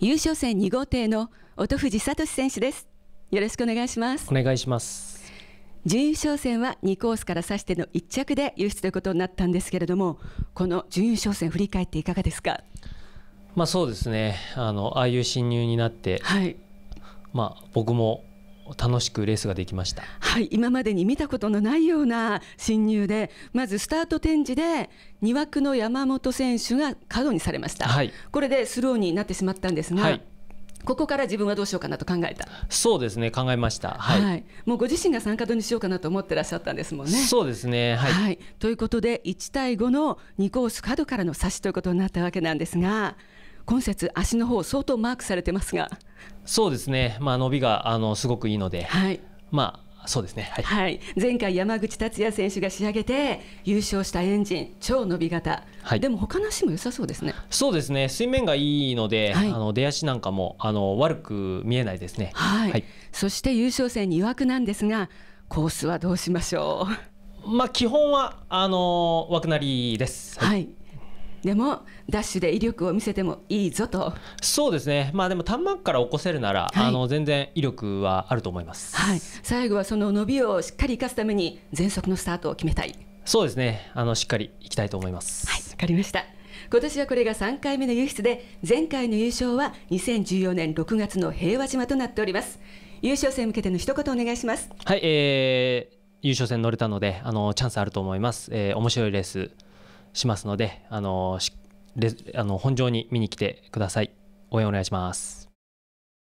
優勝戦2号艇の音藤聡選手ですよろしくお願いしますお願いします準優勝戦は2コースから指しての1着で輸出ということになったんですけれどもこの準優勝戦振り返っていかがですかまあそうですねあのああいう侵入になって、はい、まあ僕も楽しくレースができましたはい今までに見たことのないような進入でまずスタート展示で2枠の山本選手が過度にされました、はい、これでスローになってしまったんですが、はい、ここから自分はどうしようかなと考えたそうですね考えました、はい、はい、もうご自身が参加度にしようかなと思ってらっしゃったんですもんねそうですね、はい、はい、ということで1対5の2コース角からの差しということになったわけなんですが今節足の方相当マークされてますがそうですね、まあ、伸びがあのすごくいいので、はい、まあそうですね、はい、はい、前回山口達也選手が仕上げて優勝したエンジン超伸び型、はい、でも他の足も良さそうですねそうですね水面がいいので、はい、あの出足なんかもあの悪く見えないですねはい、そして優勝戦に曰くなんですがコースはどうしましょうまあ基本はあの枠なりですはいでもダッシュで威力を見せてもいいぞとそうですね、まあ、でも短膜から起こせるなら、はい、あの全然威力はあると思います、はい、最後はその伸びをしっかり生かすために全速のスタートを決めたいそうですねあのしっかりいきたいと思いますはいわかりました今年はこれが3回目の輸出で前回の優勝は2014年6月の平和島となっております優勝戦向けての一言お願いしますはい、えー、優勝戦乗れたのであのチャンスあると思います、えー、面白いレースしますので、あの、あの本場に見に来てください。応援お願いします。